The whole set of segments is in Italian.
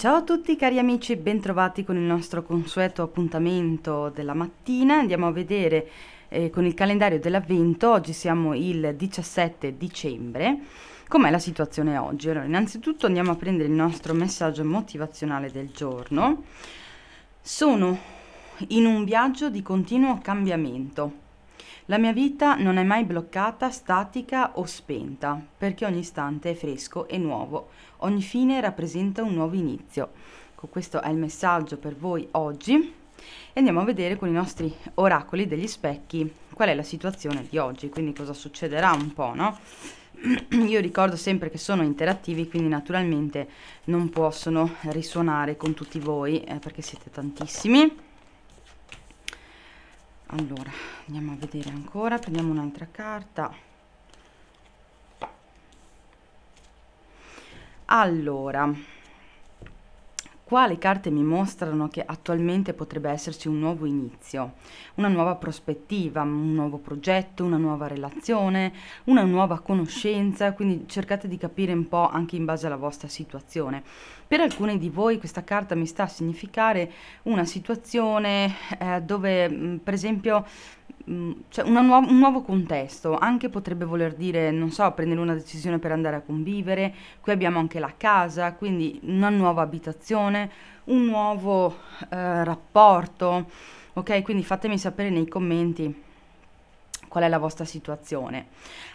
Ciao a tutti cari amici, bentrovati con il nostro consueto appuntamento della mattina. Andiamo a vedere eh, con il calendario dell'avvento, oggi siamo il 17 dicembre, com'è la situazione oggi. Allora, innanzitutto andiamo a prendere il nostro messaggio motivazionale del giorno. Sono in un viaggio di continuo cambiamento la mia vita non è mai bloccata, statica o spenta, perché ogni istante è fresco e nuovo, ogni fine rappresenta un nuovo inizio. Ecco, Questo è il messaggio per voi oggi e andiamo a vedere con i nostri oracoli degli specchi qual è la situazione di oggi, quindi cosa succederà un po', no? Io ricordo sempre che sono interattivi, quindi naturalmente non possono risuonare con tutti voi eh, perché siete tantissimi allora andiamo a vedere ancora prendiamo un'altra carta allora le carte mi mostrano che attualmente potrebbe esserci un nuovo inizio, una nuova prospettiva, un nuovo progetto, una nuova relazione, una nuova conoscenza? Quindi cercate di capire un po' anche in base alla vostra situazione. Per alcuni di voi questa carta mi sta a significare una situazione eh, dove, per esempio, Mm, cioè nuova, un nuovo contesto, anche potrebbe voler dire, non so, prendere una decisione per andare a convivere, qui abbiamo anche la casa, quindi una nuova abitazione, un nuovo eh, rapporto, ok? Quindi fatemi sapere nei commenti qual è la vostra situazione.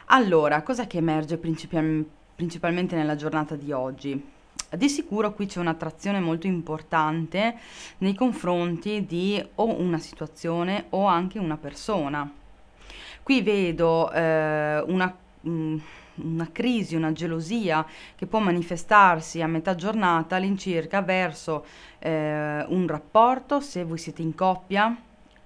Allora, cosa che emerge principi- principalmente nella giornata di oggi? Di sicuro qui c'è un'attrazione molto importante nei confronti di o una situazione o anche una persona. Qui vedo eh, una... Mh, mm, una crisi, una gelosia che può manifestarsi a metà giornata all'incirca verso eh, un rapporto, se voi siete in coppia,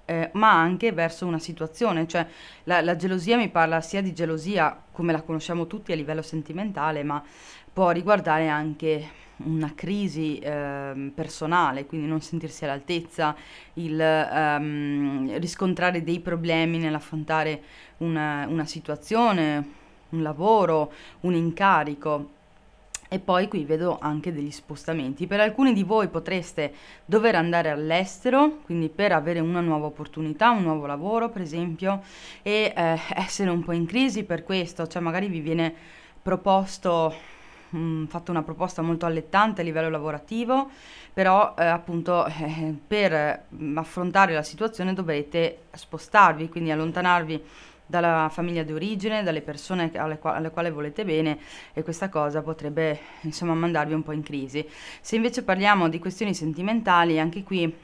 eh, ma anche verso una situazione, cioè la, la gelosia mi parla sia di gelosia come la conosciamo tutti a livello sentimentale, ma può riguardare anche una crisi eh, personale, quindi non sentirsi all'altezza, il ehm, riscontrare dei problemi nell'affrontare una, una situazione, un lavoro, un incarico e poi qui vedo anche degli spostamenti. Per alcuni di voi potreste dover andare all'estero, quindi per avere una nuova opportunità, un nuovo lavoro per esempio, e eh, essere un po' in crisi per questo, cioè magari vi viene proposto, mm, fatto una proposta molto allettante a livello lavorativo, però eh, appunto eh, per mm, affrontare la situazione dovrete spostarvi, quindi allontanarvi dalla famiglia di origine, dalle persone alle, qua alle quali volete bene e questa cosa potrebbe insomma mandarvi un po' in crisi. Se invece parliamo di questioni sentimentali, anche qui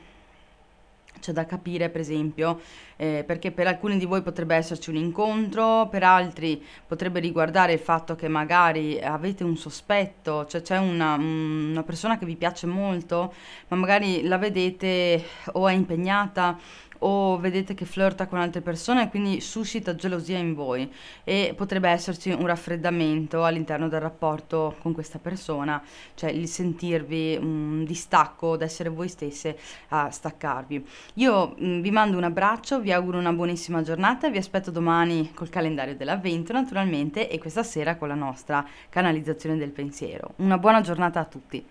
c'è da capire per esempio eh, perché per alcuni di voi potrebbe esserci un incontro, per altri potrebbe riguardare il fatto che magari avete un sospetto, cioè c'è una, una, persona che vi piace molto ma magari la vedete o è impegnata o vedete che flirta con altre persone e quindi suscita gelosia in voi e potrebbe esserci un raffreddamento all'interno del rapporto con questa persona, cioè il sentirvi un distacco d'essere voi stesse a staccarvi. Io mh, mm, vi mando un abbraccio, vi auguro una buonissima giornata, vi aspetto domani col calendario dell'avvento naturalmente e questa sera con la nostra canalizzazione del pensiero. Una buona giornata a tutti.